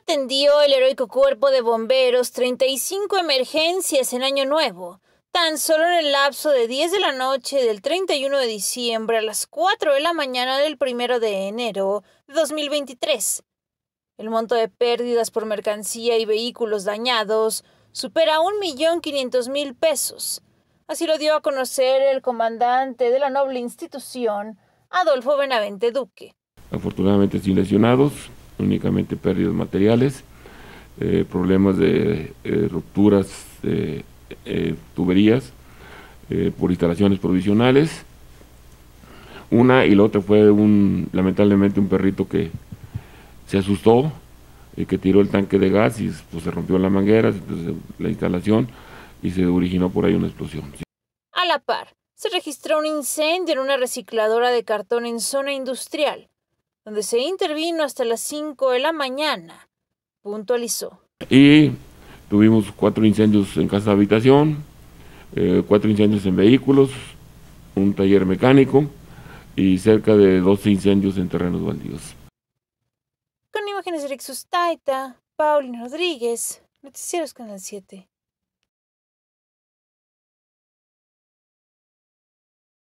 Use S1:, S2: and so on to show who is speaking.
S1: atendió el heroico cuerpo de bomberos 35 emergencias en Año Nuevo, tan solo en el lapso de 10 de la noche del 31 de diciembre a las 4 de la mañana del 1 de enero de 2023. El monto de pérdidas por mercancía y vehículos dañados supera 1.500.000 pesos. Así lo dio a conocer el comandante de la noble institución, Adolfo Benavente Duque.
S2: Afortunadamente sin lesionados, únicamente pérdidas materiales, eh, problemas de eh, rupturas de eh, tuberías por instalaciones provisionales. Una y la otra fue un, lamentablemente un perrito que se asustó y que tiró el tanque de gas y pues, se rompió la manguera, la instalación y se originó por ahí una explosión.
S1: A la par, se registró un incendio en una recicladora de cartón en zona industrial donde se intervino hasta las 5 de la mañana, puntualizó.
S2: Y tuvimos cuatro incendios en casa de habitación, eh, cuatro incendios en vehículos, un taller mecánico y cerca de 12 incendios en terrenos baldíos.
S1: Con imágenes de Rick Sustaita, Paulina Rodríguez, Noticieros Canal 7.